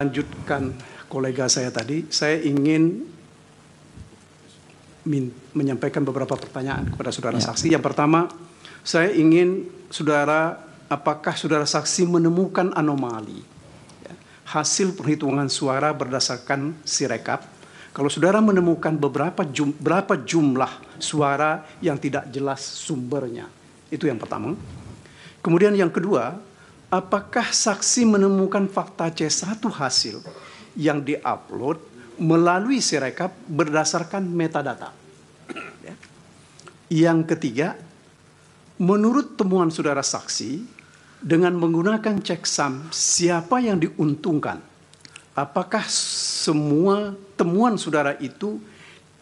lanjutkan kolega saya tadi, saya ingin menyampaikan beberapa pertanyaan kepada saudara ya. saksi. Yang pertama, saya ingin saudara, apakah saudara saksi menemukan anomali ya, hasil perhitungan suara berdasarkan sirekap? Kalau saudara menemukan beberapa jum, berapa jumlah suara yang tidak jelas sumbernya, itu yang pertama. Kemudian yang kedua, apakah saksi menemukan fakta C1 hasil yang diupload melalui Sirekap berdasarkan metadata. Yang ketiga, menurut temuan saudara saksi, dengan menggunakan cek ceksam siapa yang diuntungkan? Apakah semua temuan saudara itu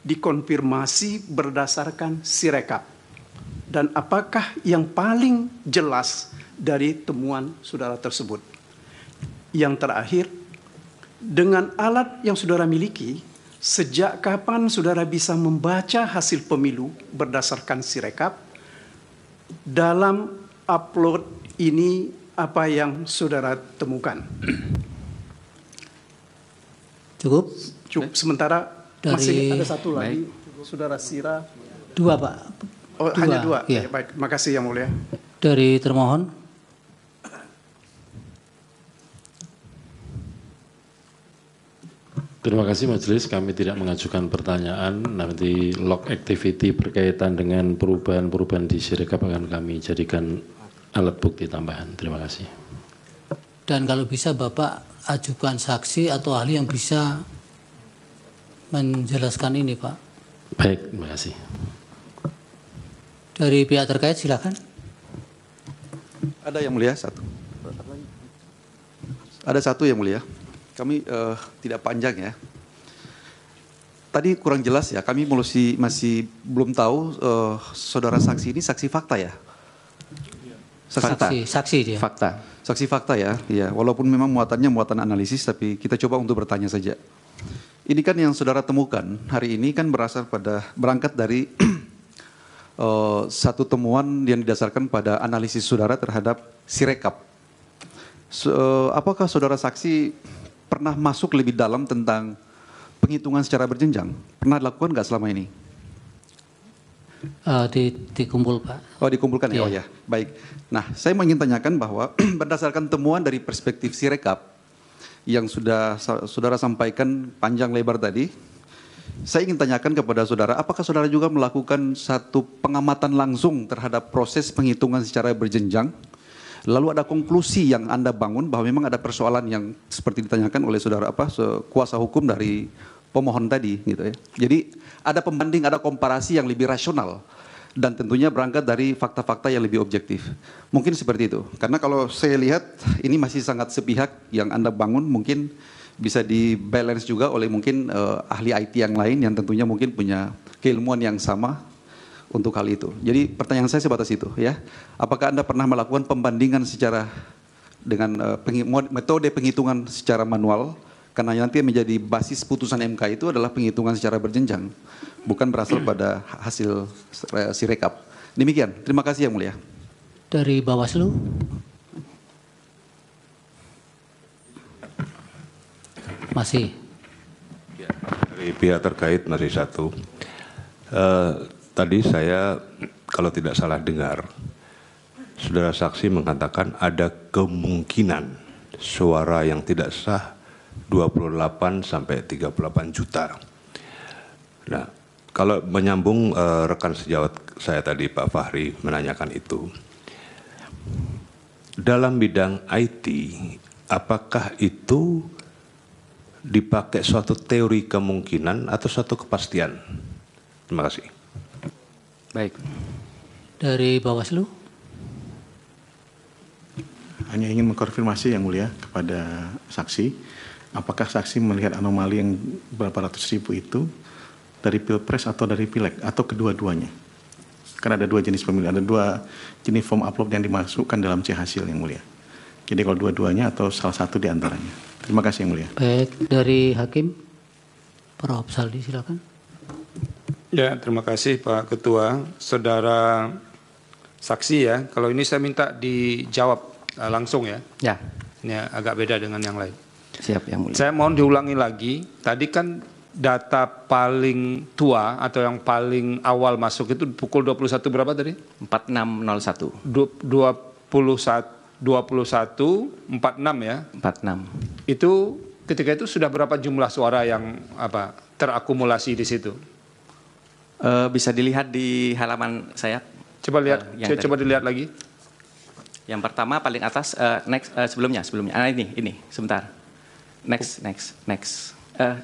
dikonfirmasi berdasarkan Sirekap? Dan apakah yang paling jelas dari temuan saudara tersebut. Yang terakhir, dengan alat yang saudara miliki, sejak kapan saudara bisa membaca hasil pemilu berdasarkan sirekap? Dalam upload ini apa yang saudara temukan? Cukup. Cukup. Sementara Dari, masih ada satu lagi, baik. saudara Sira. Dua pak. Oh dua. hanya dua. Iya. Ya. Baik, makasih yang mulia. Dari termohon. Terima kasih Majelis, kami tidak mengajukan pertanyaan. Nanti log activity berkaitan dengan perubahan-perubahan di Sirekap akan kami jadikan alat bukti tambahan. Terima kasih. Dan kalau bisa Bapak ajukan saksi atau ahli yang bisa menjelaskan ini Pak. Baik, terima kasih. Dari pihak terkait silakan. Ada yang mulia satu. Ada satu yang mulia. Kami uh, tidak panjang ya. Tadi kurang jelas ya, kami masih, masih belum tahu uh, saudara saksi ini saksi fakta ya? Saksi, fakta. saksi dia. Fakta. Saksi fakta ya, ya. Walaupun memang muatannya muatan analisis, tapi kita coba untuk bertanya saja. Ini kan yang saudara temukan hari ini kan berasal pada berangkat dari uh, satu temuan yang didasarkan pada analisis saudara terhadap sirekap. So, uh, apakah saudara saksi pernah masuk lebih dalam tentang penghitungan secara berjenjang? Pernah dilakukan nggak selama ini? Uh, di, dikumpul Pak. Oh dikumpulkan ya, oh ya, iya. baik. Nah saya ingin tanyakan bahwa berdasarkan temuan dari perspektif Sirekap yang sudah saudara sampaikan panjang lebar tadi, saya ingin tanyakan kepada saudara, apakah saudara juga melakukan satu pengamatan langsung terhadap proses penghitungan secara berjenjang? Lalu ada konklusi yang Anda bangun bahwa memang ada persoalan yang seperti ditanyakan oleh saudara apa kuasa hukum dari pemohon tadi gitu ya. Jadi ada pembanding, ada komparasi yang lebih rasional dan tentunya berangkat dari fakta-fakta yang lebih objektif. Mungkin seperti itu. Karena kalau saya lihat ini masih sangat sepihak yang Anda bangun mungkin bisa dibalance juga oleh mungkin uh, ahli IT yang lain yang tentunya mungkin punya keilmuan yang sama untuk hal itu. Jadi pertanyaan saya sebatas itu ya. Apakah Anda pernah melakukan pembandingan secara dengan eh, metode penghitungan secara manual karena nanti menjadi basis putusan MK itu adalah penghitungan secara berjenjang, bukan berasal pada hasil sirekap. Demikian, terima kasih yang mulia. Dari Bawaslu. Masih. Ya, dari pihak terkait masih satu. Eh, Tadi saya kalau tidak salah dengar, saudara saksi mengatakan ada kemungkinan suara yang tidak sah 28 sampai 38 juta. Nah, kalau menyambung uh, rekan sejawat saya tadi Pak Fahri menanyakan itu. Dalam bidang IT, apakah itu dipakai suatu teori kemungkinan atau suatu kepastian? Terima kasih. Baik. Dari Bawaslu? Hanya ingin mengkonfirmasi yang mulia kepada saksi, apakah saksi melihat anomali yang berapa ratus ribu itu dari pilpres atau dari pileg atau kedua-duanya? Karena ada dua jenis pemilihan, ada dua jenis form upload yang dimasukkan dalam C hasil yang mulia. Jadi kalau dua-duanya atau salah satu di antaranya. Terima kasih yang mulia. Baik, dari hakim Para Opsaldi silakan. Ya, terima kasih Pak Ketua. Saudara saksi ya, kalau ini saya minta dijawab uh, langsung ya. Ya. Ini agak beda dengan yang lain. Siap yang mulia. Saya mohon diulangi lagi, tadi kan data paling tua atau yang paling awal masuk itu pukul 21 berapa tadi? 4601. puluh 21 21 46 ya? 46. Itu ketika itu sudah berapa jumlah suara yang apa terakumulasi di situ? Uh, bisa dilihat di halaman saya. Coba lihat, uh, coba tadi. dilihat lagi. Yang pertama paling atas, uh, next uh, sebelumnya, sebelumnya. Ah, ini, ini, sebentar. Next, next, next, uh,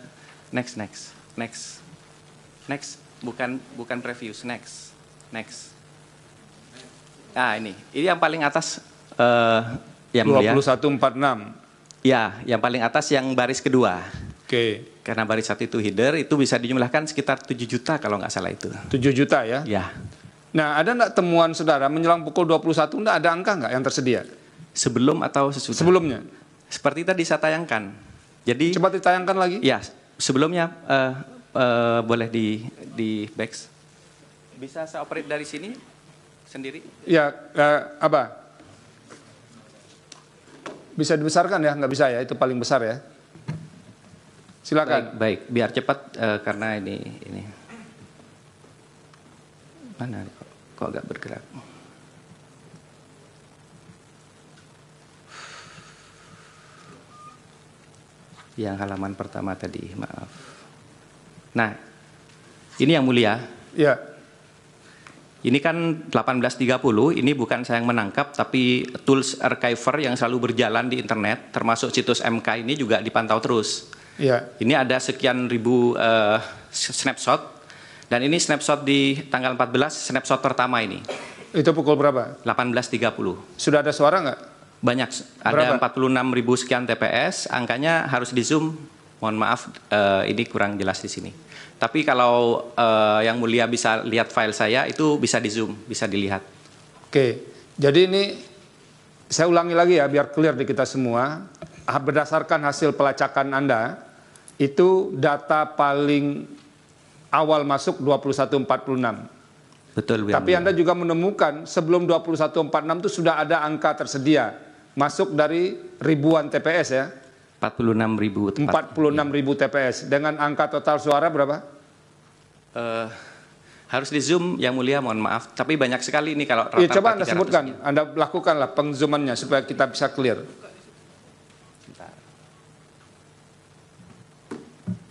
next, next, next, next. Bukan, bukan preview next, next. Ah, ini, ini yang paling atas. Uh, yang 2146. Ya, yang paling atas yang baris kedua. Oke. Karena satu itu header itu bisa dijumlahkan sekitar 7 juta kalau nggak salah itu. 7 juta ya? Ya. Nah, ada nggak temuan saudara menjelang pukul 21 nggak ada angka nggak yang tersedia? Sebelum atau sesudah? Sebelumnya. Seperti tadi saya tayangkan. Jadi Coba ditayangkan lagi? Ya, sebelumnya uh, uh, boleh di di backs. Bisa saya operate dari sini sendiri? Ya, uh, apa? Bisa dibesarkan ya? Nggak bisa ya, itu paling besar ya. Silakan. Baik, baik. biar cepat uh, karena ini ini mana kok, kok agak bergerak. Yang halaman pertama tadi, maaf. Nah, ini yang mulia. Ya. Ini kan 1830, ini bukan saya yang menangkap, tapi tools archiver yang selalu berjalan di internet, termasuk situs MK ini juga dipantau terus. Ya, Ini ada sekian ribu uh, snapshot dan ini snapshot di tanggal 14 snapshot pertama ini. Itu pukul berapa? 18.30. Sudah ada suara nggak? Banyak, ada puluh 46 ribu sekian TPS, angkanya harus di zoom. Mohon maaf, uh, ini kurang jelas di sini. Tapi kalau uh, yang mulia bisa lihat file saya itu bisa di zoom, bisa dilihat. Oke, jadi ini saya ulangi lagi ya biar clear di kita semua. Berdasarkan hasil pelacakan Anda, itu data paling awal masuk 2146. Betul. Tapi Anda juga menemukan sebelum 2146 itu sudah ada angka tersedia masuk dari ribuan TPS ya. 46 ribu. 46 ribu iya. TPS dengan angka total suara berapa? Uh, harus di zoom yang mulia mohon maaf tapi banyak sekali ini kalau ya, rata-rata ya, coba anda sebutkan anda lakukanlah pengzoomannya supaya kita bisa clear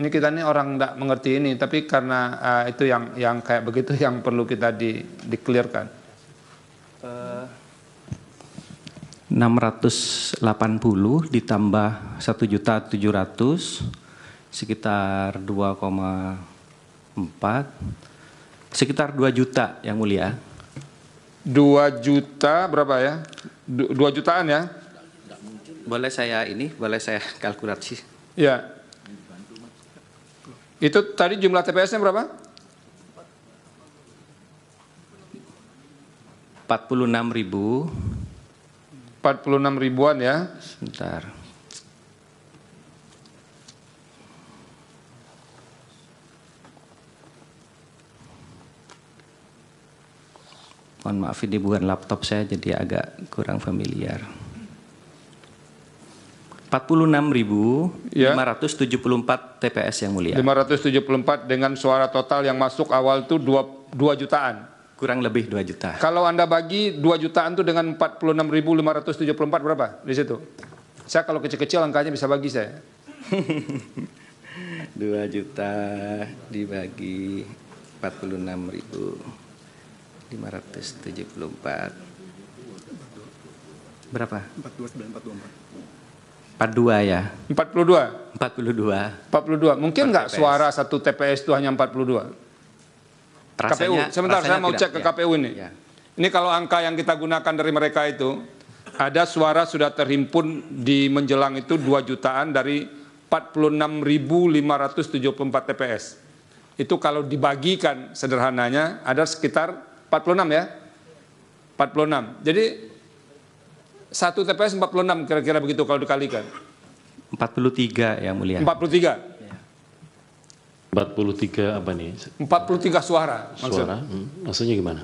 ini kita ini orang tidak mengerti ini tapi karena uh, itu yang yang kayak begitu yang perlu kita di di clearkan uh, 680 ditambah 1 juta 700 sekitar 2,4 sekitar 2 juta yang mulia 2 juta berapa ya 2 jutaan ya boleh saya ini boleh saya kalkulasi ya itu tadi jumlah TPS-nya berapa? 46 ribu. 46 ribuan ya. Sebentar. Mohon maaf ini bukan laptop saya jadi agak kurang familiar. 46.574 ya. TPS yang mulia. 574 dengan suara total yang masuk awal itu 2, 2 jutaan. Kurang lebih 2 juta. Kalau Anda bagi 2 jutaan itu dengan 46.574 berapa di situ? Saya kalau kecil-kecil angkanya bisa bagi saya. 2 juta dibagi 46.574 berapa? 429 42 ya. 42? 42. 42. Mungkin nggak suara satu TPS itu hanya 42? Rasanya, KPU. Sebentar, saya mau tidak, cek ke ya. KPU ini. Ya. Ini kalau angka yang kita gunakan dari mereka itu, ada suara sudah terhimpun di menjelang itu 2 jutaan dari 46.574 TPS. Itu kalau dibagikan sederhananya ada sekitar 46 ya. 46. Jadi satu TPS 46 kira-kira begitu kalau dikalikan. 43 ya mulia. 43. 43 apa nih? 43 suara. tiga Suara? Hmm. Maksudnya gimana?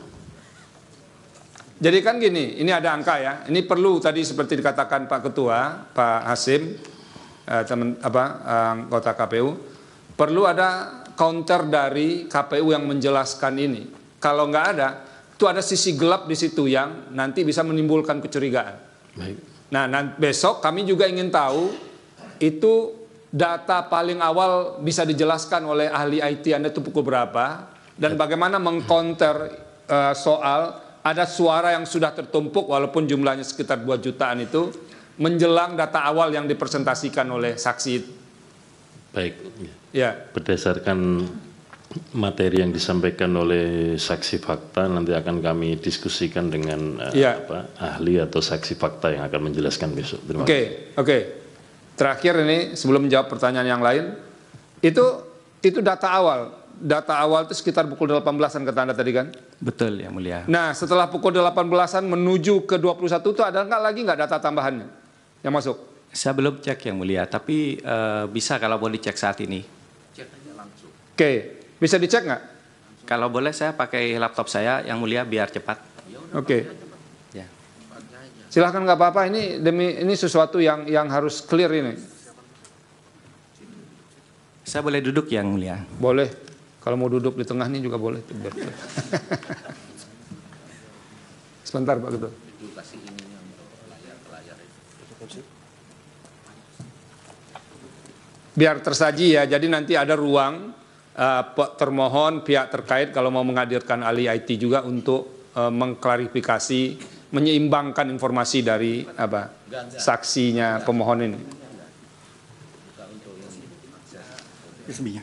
Jadi kan gini, ini ada angka ya. Ini perlu tadi seperti dikatakan Pak Ketua, Pak Hasim, eh, teman apa eh, anggota KPU, perlu ada counter dari KPU yang menjelaskan ini. Kalau nggak ada, itu ada sisi gelap di situ yang nanti bisa menimbulkan kecurigaan. Baik. Nah, besok kami juga ingin tahu itu data paling awal bisa dijelaskan oleh ahli IT Anda itu pukul berapa dan ya. bagaimana mengkonter uh, eh, soal ada suara yang sudah tertumpuk walaupun jumlahnya sekitar 2 jutaan itu menjelang data awal yang dipresentasikan oleh saksi. Baik. Ya. Berdasarkan materi yang disampaikan oleh saksi fakta nanti akan kami diskusikan dengan uh, ya. apa, ahli atau saksi fakta yang akan menjelaskan besok. Oke, oke. Okay, okay. Terakhir ini sebelum menjawab pertanyaan yang lain, itu itu data awal. Data awal itu sekitar pukul 18-an kata Anda tadi kan? Betul ya Mulia. Nah setelah pukul 18-an menuju ke 21 itu ada nggak lagi nggak data tambahannya yang masuk? Saya belum cek yang Mulia, tapi uh, bisa kalau boleh dicek saat ini. Cek aja langsung. Oke, bisa dicek nggak? Kalau boleh saya pakai laptop saya yang mulia biar cepat. Oke. Okay. Ya. Silahkan nggak apa-apa. Ini demi ini sesuatu yang yang harus clear ini. Saya boleh duduk yang mulia. Boleh. Kalau mau duduk di tengah ini juga boleh. Sebentar Pak Ketua. Biar tersaji ya. Jadi nanti ada ruang uh, termohon pihak terkait kalau mau menghadirkan ahli IT juga untuk uh, mengklarifikasi, menyeimbangkan informasi dari apa saksinya pemohon ini. ini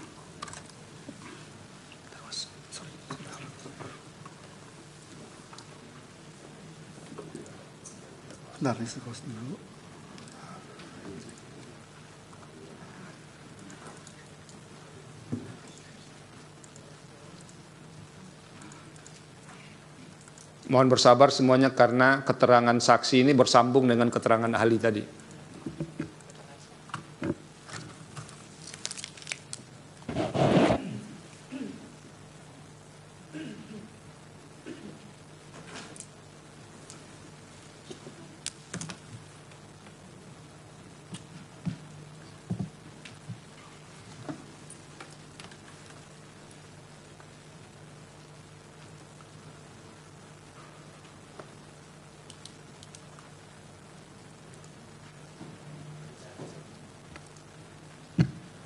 dulu. Mohon bersabar semuanya karena keterangan saksi ini bersambung dengan keterangan ahli tadi.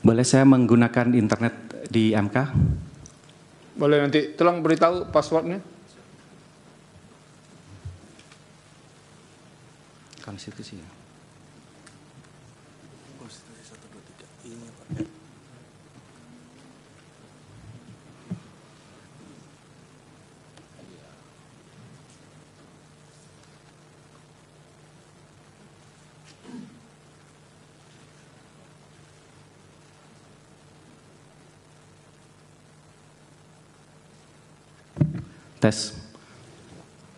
Boleh saya menggunakan internet di MK? Boleh nanti tolong beritahu passwordnya. Konstitusi ya. Konstitusi 123 ini Pak. Tes.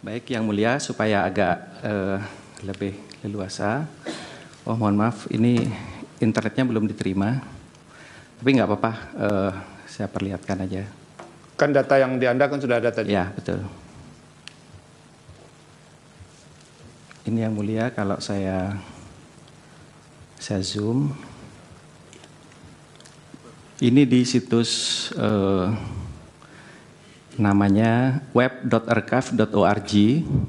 Baik, Yang Mulia, supaya agak uh, lebih leluasa. Oh, mohon maaf, ini internetnya belum diterima. Tapi nggak apa-apa, uh, saya perlihatkan aja. Kan data yang di Anda kan sudah ada tadi. Ya, betul. Ini Yang Mulia, kalau saya saya zoom. Ini di situs uh, namanya web.archive.org.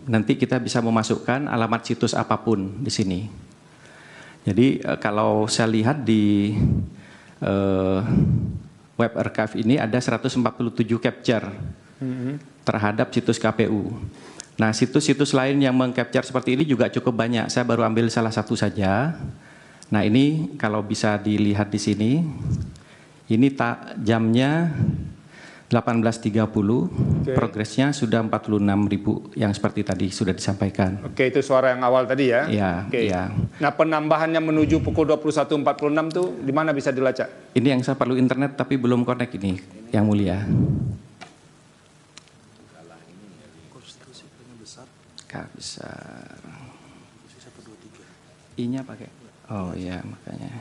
Nanti kita bisa memasukkan alamat situs apapun di sini. Jadi eh, kalau saya lihat di uh, web archive ini ada 147 capture mm-hmm. terhadap situs KPU. Nah, situs-situs lain yang mengcapture seperti ini juga cukup banyak. Saya baru ambil salah satu saja. Nah, ini kalau bisa dilihat di sini, ini tak jamnya 18.30 okay. progresnya sudah 46 ribu yang seperti tadi sudah disampaikan. Oke okay, itu suara yang awal tadi ya? Iya. Okay. Ya. Nah penambahannya menuju pukul 21.46 tuh di mana bisa dilacak? Ini yang saya perlu internet tapi belum connect ini, ini yang mulia. K besar. I-nya pakai. Oh iya makanya.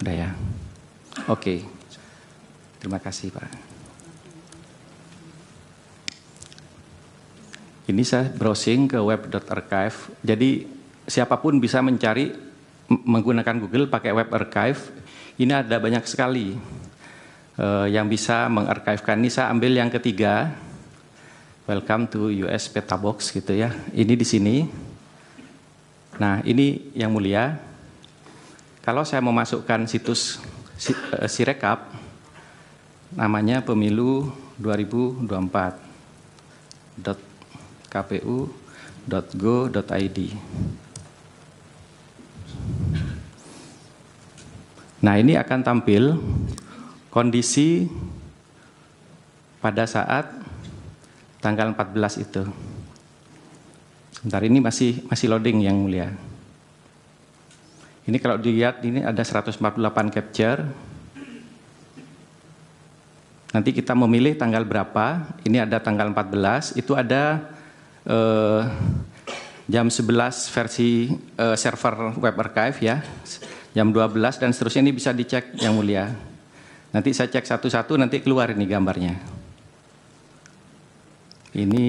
Udah ya. Oke. Okay. Terima kasih, Pak. Ini saya browsing ke web.archive. Jadi siapapun bisa mencari menggunakan Google pakai web archive. Ini ada banyak sekali uh, yang bisa mengarkivkan. Ini saya ambil yang ketiga. Welcome to US Petabox gitu ya. Ini di sini. Nah, ini yang mulia kalau saya memasukkan situs eh, Sirekap namanya pemilu 2024.kpu.go.id. Nah, ini akan tampil kondisi pada saat tanggal 14 itu. Sebentar ini masih masih loading yang mulia. Ini kalau dilihat ini ada 148 capture. Nanti kita memilih tanggal berapa. Ini ada tanggal 14. Itu ada eh, jam 11 versi eh, server web archive ya. Jam 12 dan seterusnya ini bisa dicek yang mulia. Nanti saya cek satu-satu nanti keluar ini gambarnya. Ini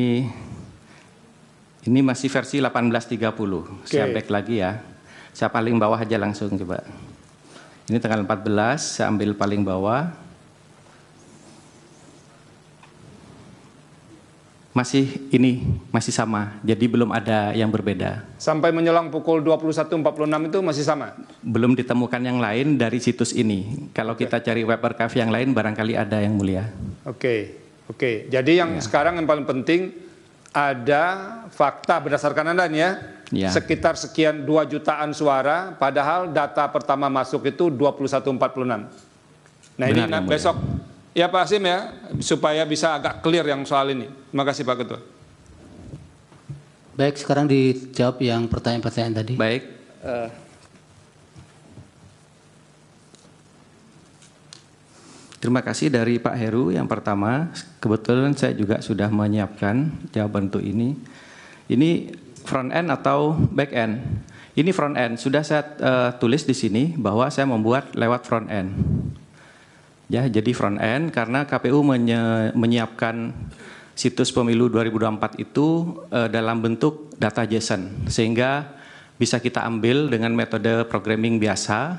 ini masih versi 1830. Okay. Saya back lagi ya. Saya paling bawah aja langsung coba. Ini tanggal 14, saya ambil paling bawah. Masih ini, masih sama. Jadi belum ada yang berbeda. Sampai menyelang pukul 21.46 itu masih sama? Belum ditemukan yang lain dari situs ini. Kalau okay. kita cari web archive yang lain barangkali ada yang mulia. Oke, okay. oke. Okay. Jadi yang ya. sekarang yang paling penting ada fakta berdasarkan Anda nih ya ya. sekitar sekian 2 jutaan suara, padahal data pertama masuk itu 2146. Nah Benar, ini ya, besok ya Pak Asim ya supaya bisa agak clear yang soal ini. Terima kasih Pak Ketua. Baik, sekarang dijawab yang pertanyaan-pertanyaan tadi. Baik. Uh, Terima kasih dari Pak Heru yang pertama. Kebetulan saya juga sudah menyiapkan jawaban untuk ini. Ini front end atau back end. Ini front end, sudah saya uh, tulis di sini bahwa saya membuat lewat front end. Ya, jadi front end karena KPU menye menyiapkan situs pemilu 2024 itu uh, dalam bentuk data JSON sehingga bisa kita ambil dengan metode programming biasa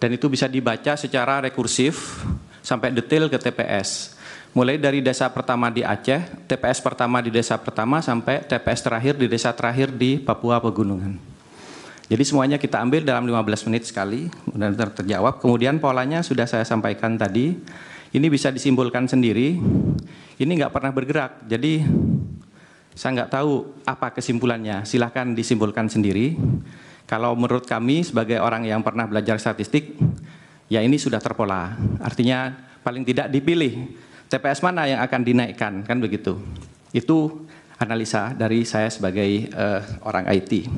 dan itu bisa dibaca secara rekursif sampai detail ke TPS mulai dari desa pertama di Aceh, TPS pertama di desa pertama sampai TPS terakhir di desa terakhir di Papua Pegunungan. Jadi semuanya kita ambil dalam 15 menit sekali dan ter terjawab. Kemudian polanya sudah saya sampaikan tadi. Ini bisa disimpulkan sendiri. Ini nggak pernah bergerak. Jadi saya nggak tahu apa kesimpulannya. Silahkan disimpulkan sendiri. Kalau menurut kami sebagai orang yang pernah belajar statistik, ya ini sudah terpola. Artinya paling tidak dipilih TPS mana yang akan dinaikkan kan begitu. Itu analisa dari saya sebagai uh, orang IT.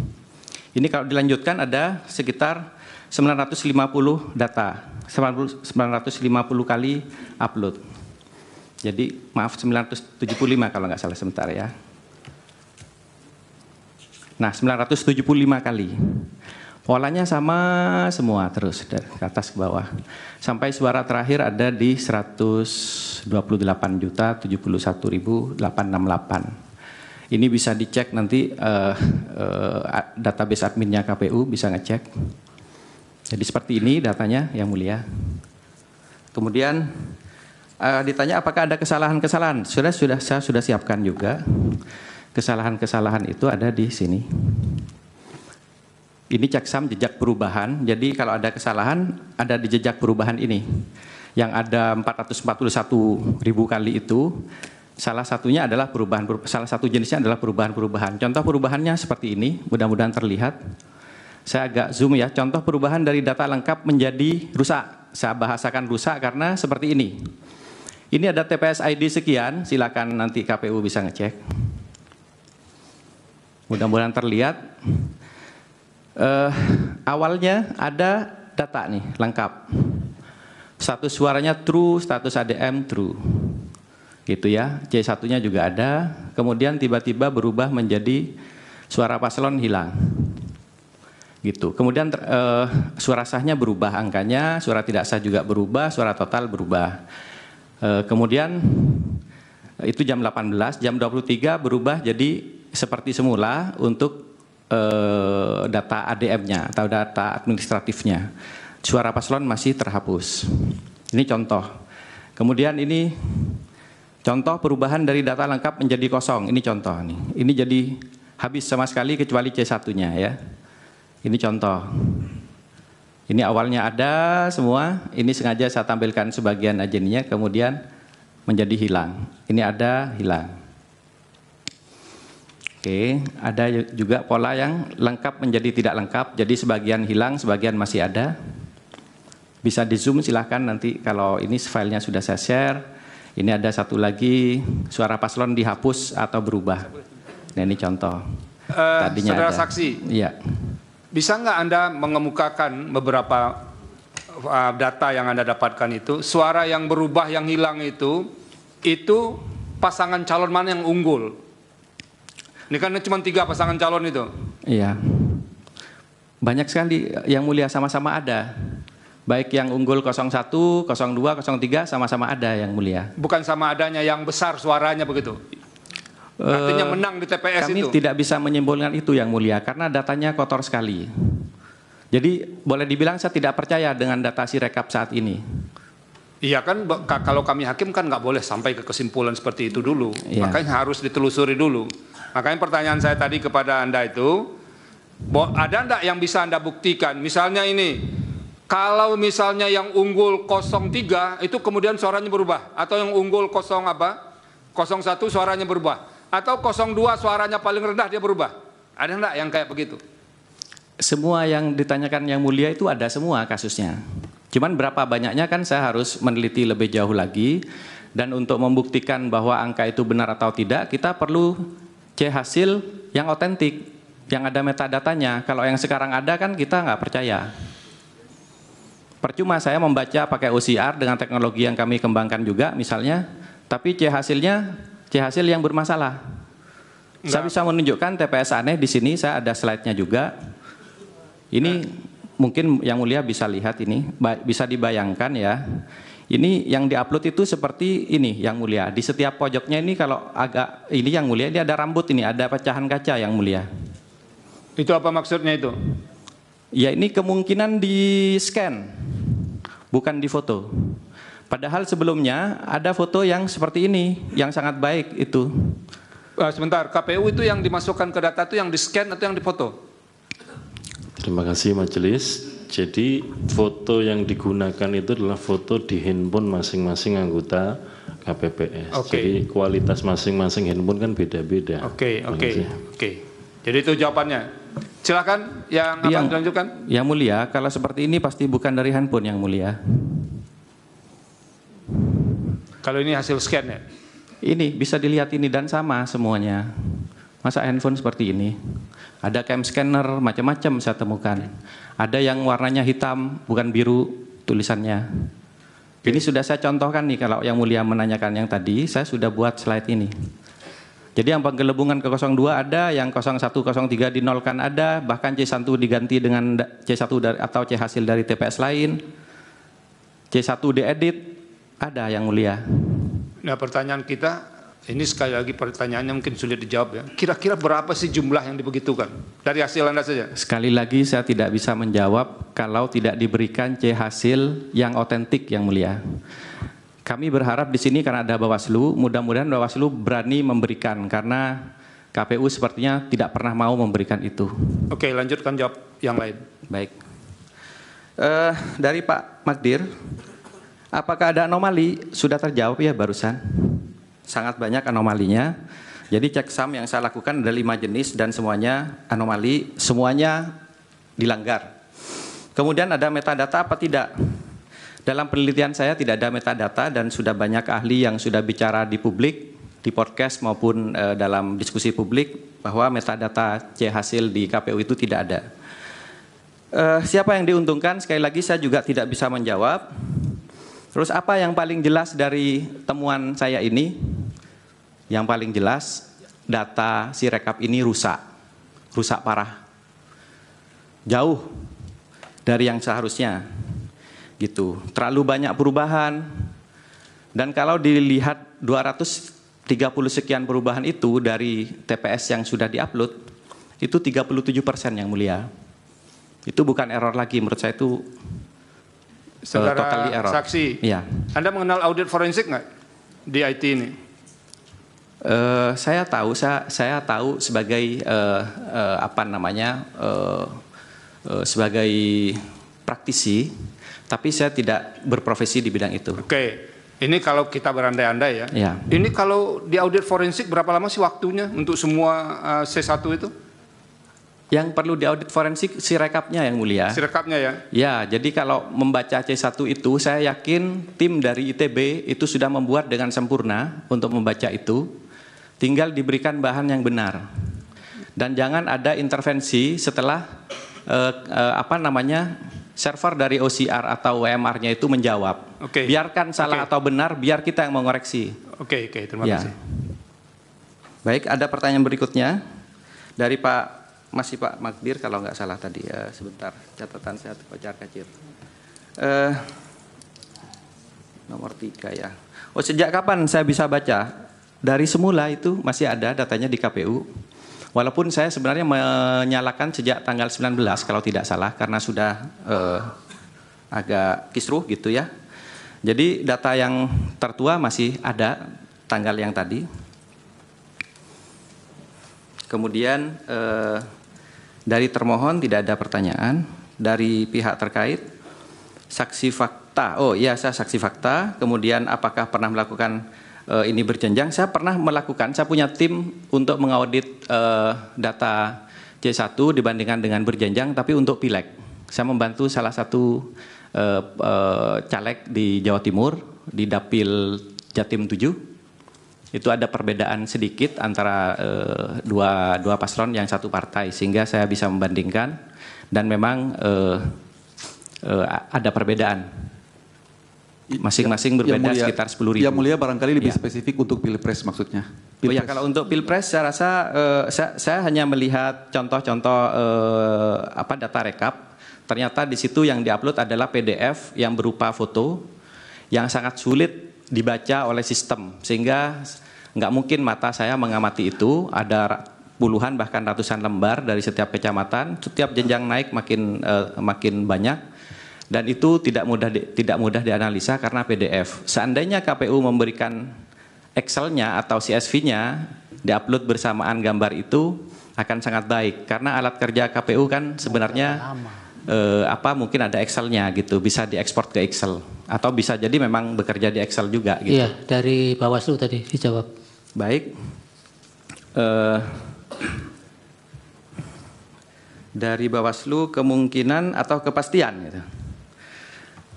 Ini kalau dilanjutkan ada sekitar 950 data, 950 kali upload. Jadi maaf 975 kalau nggak salah sebentar ya. Nah 975 kali. Polanya sama semua terus dari atas ke bawah. Sampai suara terakhir ada di 128.071.868. Ini bisa dicek nanti uh, uh, database adminnya KPU bisa ngecek. Jadi seperti ini datanya yang mulia. Kemudian uh, ditanya apakah ada kesalahan-kesalahan. Sudah sudah saya sudah siapkan juga. Kesalahan-kesalahan itu ada di sini. Ini caksam jejak perubahan. Jadi kalau ada kesalahan ada di jejak perubahan ini. Yang ada 441 ribu kali itu salah satunya adalah perubahan salah satu jenisnya adalah perubahan-perubahan. Contoh perubahannya seperti ini, mudah-mudahan terlihat. Saya agak zoom ya. Contoh perubahan dari data lengkap menjadi rusak. Saya bahasakan rusak karena seperti ini. Ini ada TPS ID sekian, silakan nanti KPU bisa ngecek. Mudah-mudahan terlihat. Uh, awalnya ada data nih lengkap. Status suaranya true, status ADM true. Gitu ya. C1-nya juga ada, kemudian tiba-tiba berubah menjadi suara paslon hilang. Gitu. Kemudian uh, suara sahnya berubah angkanya, suara tidak sah juga berubah, suara total berubah. Uh, kemudian itu jam 18, jam 23 berubah jadi seperti semula untuk uh, data ADM-nya atau data administratifnya. Suara paslon masih terhapus. Ini contoh. Kemudian ini contoh perubahan dari data lengkap menjadi kosong. Ini contoh nih. Ini jadi habis sama sekali kecuali C1-nya ya. Ini contoh. Ini awalnya ada semua, ini sengaja saya tampilkan sebagian ajennya kemudian menjadi hilang. Ini ada, hilang. Oke, ada juga pola yang lengkap menjadi tidak lengkap, jadi sebagian hilang, sebagian masih ada. Bisa di zoom silahkan nanti kalau ini filenya sudah saya share. Ini ada satu lagi suara paslon dihapus atau berubah. Nah ini contoh. Uh, Tadinya saudara ada. saksi, ya. bisa nggak anda mengemukakan beberapa uh, data yang anda dapatkan itu suara yang berubah yang hilang itu itu pasangan calon mana yang unggul? Ini kan cuma tiga pasangan calon itu. Iya. Banyak sekali yang mulia sama-sama ada. Baik yang unggul 01, 02, 03 sama-sama ada yang mulia. Bukan sama adanya yang besar suaranya begitu. Artinya eh, menang di TPS kami itu. Kami tidak bisa menyimpulkan itu yang mulia karena datanya kotor sekali. Jadi boleh dibilang saya tidak percaya dengan data si rekap saat ini. Iya kan kalau kami hakim kan nggak boleh sampai ke kesimpulan seperti itu dulu. Iya. Makanya harus ditelusuri dulu. Makanya pertanyaan saya tadi kepada Anda itu, ada enggak yang bisa Anda buktikan? Misalnya ini, kalau misalnya yang unggul 03 itu kemudian suaranya berubah atau yang unggul 0 apa? 01 suaranya berubah atau 02 suaranya paling rendah dia berubah. Ada enggak yang kayak begitu? Semua yang ditanyakan yang mulia itu ada semua kasusnya. Cuman berapa banyaknya kan saya harus meneliti lebih jauh lagi dan untuk membuktikan bahwa angka itu benar atau tidak kita perlu C hasil yang otentik, yang ada metadatanya. Kalau yang sekarang ada kan kita nggak percaya. Percuma saya membaca pakai OCR dengan teknologi yang kami kembangkan juga misalnya, tapi C hasilnya C hasil yang bermasalah. Enggak. Saya bisa menunjukkan TPS aneh di sini, saya ada slide-nya juga. Ini Enggak. mungkin yang mulia bisa lihat ini, bisa dibayangkan ya. Ini yang diupload itu seperti ini yang mulia. Di setiap pojoknya ini kalau agak ini yang mulia ini ada rambut ini, ada pecahan kaca yang mulia. Itu apa maksudnya itu? Ya ini kemungkinan di scan, bukan di foto. Padahal sebelumnya ada foto yang seperti ini, yang sangat baik itu. Uh, sebentar, KPU itu yang dimasukkan ke data itu yang di scan atau yang di foto? Terima kasih majelis. Jadi foto yang digunakan itu adalah foto di handphone masing-masing anggota KPPS. Okay. Jadi kualitas masing-masing handphone kan beda-beda. Oke, iya oke, oke. Jadi itu jawabannya. Silakan yang, yang dilanjutkan? Yang mulia, kalau seperti ini pasti bukan dari handphone yang mulia. Kalau ini hasil scan ya? Ini bisa dilihat ini dan sama semuanya. Masa handphone seperti ini? Ada cam scanner, macam-macam saya temukan. Ada yang warnanya hitam, bukan biru tulisannya. Ini sudah saya contohkan nih kalau yang mulia menanyakan yang tadi, saya sudah buat slide ini. Jadi yang penggelembungan ke 02 ada, yang 01, 03 dinolkan ada, bahkan C1 diganti dengan C1 dari, atau C hasil dari TPS lain. C1 diedit, ada yang mulia. Nah pertanyaan kita, ini sekali lagi pertanyaannya mungkin sulit dijawab ya. Kira-kira berapa sih jumlah yang dibegitukan? Dari hasil Anda saja. Sekali lagi saya tidak bisa menjawab kalau tidak diberikan C hasil yang otentik yang mulia. Kami berharap di sini karena ada Bawaslu, mudah-mudahan Bawaslu berani memberikan karena KPU sepertinya tidak pernah mau memberikan itu. Oke, lanjutkan jawab yang lain. Baik. Uh, dari Pak Magdir, apakah ada anomali? Sudah terjawab ya barusan? sangat banyak anomalinya. Jadi cek SAM yang saya lakukan ada lima jenis dan semuanya anomali, semuanya dilanggar. Kemudian ada metadata apa tidak? Dalam penelitian saya tidak ada metadata dan sudah banyak ahli yang sudah bicara di publik, di podcast maupun eh, dalam diskusi publik bahwa metadata C hasil di KPU itu tidak ada. Eh, siapa yang diuntungkan? Sekali lagi saya juga tidak bisa menjawab. Terus apa yang paling jelas dari temuan saya ini? Yang paling jelas data si rekap ini rusak, rusak parah, jauh dari yang seharusnya, gitu. Terlalu banyak perubahan. Dan kalau dilihat 230 sekian perubahan itu dari TPS yang sudah diupload, itu 37 persen yang mulia. Itu bukan error lagi, menurut saya itu uh, totally error. saksi, ya. Anda mengenal audit forensik nggak di IT ini? Uh, saya tahu, saya, saya tahu sebagai uh, uh, apa namanya uh, uh, sebagai praktisi, tapi saya tidak berprofesi di bidang itu. Oke, okay. ini kalau kita berandai-andai ya. Yeah. Ini kalau di audit forensik berapa lama sih waktunya untuk semua uh, C1 itu? Yang perlu di audit forensik si rekapnya yang mulia. Sirekapnya ya. Ya, jadi kalau membaca C1 itu saya yakin tim dari ITB itu sudah membuat dengan sempurna untuk membaca itu. Tinggal diberikan bahan yang benar. Dan jangan ada intervensi setelah eh, eh, apa namanya server dari OCR atau WMR-nya itu menjawab. Oke. Okay. Biarkan salah okay. atau benar, biar kita yang mengoreksi. Oke, okay, oke, okay, terima ya. Baik, ada pertanyaan berikutnya dari Pak masih Pak Magdir kalau nggak salah tadi ya sebentar catatan saya Pak kacir. Eh, nomor tiga ya. Oh sejak kapan saya bisa baca? dari semula itu masih ada datanya di KPU. Walaupun saya sebenarnya menyalakan sejak tanggal 19 kalau tidak salah karena sudah eh, agak kisruh gitu ya. Jadi data yang tertua masih ada tanggal yang tadi. Kemudian eh, dari termohon tidak ada pertanyaan, dari pihak terkait saksi fakta. Oh iya saya saksi fakta, kemudian apakah pernah melakukan uh, ini berjenjang, saya pernah melakukan, saya punya tim untuk mengaudit uh, data C1 dibandingkan dengan berjenjang, tapi untuk pileg. Saya membantu salah satu uh, uh, caleg di Jawa Timur, di Dapil Jatim 7, itu ada perbedaan sedikit antara uh, dua, dua paslon yang satu partai, sehingga saya bisa membandingkan, dan memang uh, ada perbedaan Masing-masing berbeda mulia, sekitar 10 ribu. Yang mulia barangkali lebih ya. spesifik untuk pilpres maksudnya. Oh ya, pilpres. ya kalau untuk pilpres saya rasa uh, saya, saya hanya melihat contoh-contoh uh, apa data rekap. Ternyata di situ yang diupload adalah PDF yang berupa foto yang sangat sulit dibaca oleh sistem sehingga nggak mungkin mata saya mengamati itu ada puluhan bahkan ratusan lembar dari setiap kecamatan setiap jenjang naik makin uh, makin banyak dan itu tidak mudah di, tidak mudah dianalisa karena PDF. Seandainya KPU memberikan Excel-nya atau CSV-nya diupload bersamaan gambar itu akan sangat baik karena alat kerja KPU kan sebenarnya eh, apa mungkin ada Excel-nya gitu bisa diekspor ke Excel atau bisa jadi memang bekerja di Excel juga gitu. Iya dari Bawaslu tadi dijawab. Baik. Eh, dari Bawaslu kemungkinan atau kepastian gitu.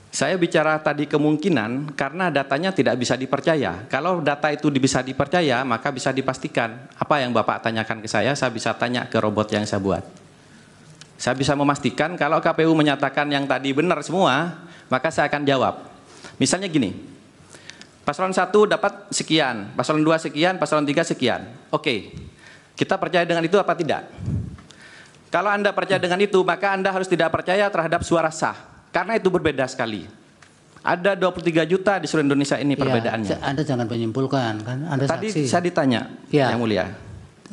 Saya bicara tadi kemungkinan karena datanya tidak bisa dipercaya. Kalau data itu bisa dipercaya, maka bisa dipastikan. Apa yang Bapak tanyakan ke saya, saya bisa tanya ke robot yang saya buat. Saya bisa memastikan kalau KPU menyatakan yang tadi benar semua, maka saya akan jawab. Misalnya gini, paslon 1 dapat sekian, paslon 2 sekian, paslon 3 sekian. Oke, kita percaya dengan itu apa tidak? Kalau Anda percaya dengan itu, maka Anda harus tidak percaya terhadap suara sah. Karena itu berbeda sekali. Ada 23 juta di seluruh Indonesia ini ya, perbedaannya. Anda jangan menyimpulkan kan Anda Tadi saksi. saya ditanya ya. yang mulia.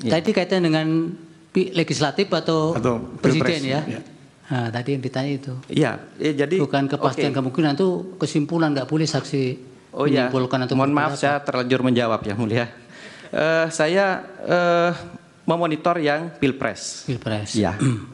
Ya. Tadi kaitan dengan legislatif atau, atau presiden ya. ya. Nah, tadi yang ditanya itu. Iya, ya, jadi bukan kepastian okay. kemungkinan itu kesimpulan nggak boleh saksi oh, iya. menyimpulkan ya. atau mohon maaf apa. saya terlanjur menjawab ya mulia. Uh, saya uh, memonitor yang pilpres. Pilpres. Ya.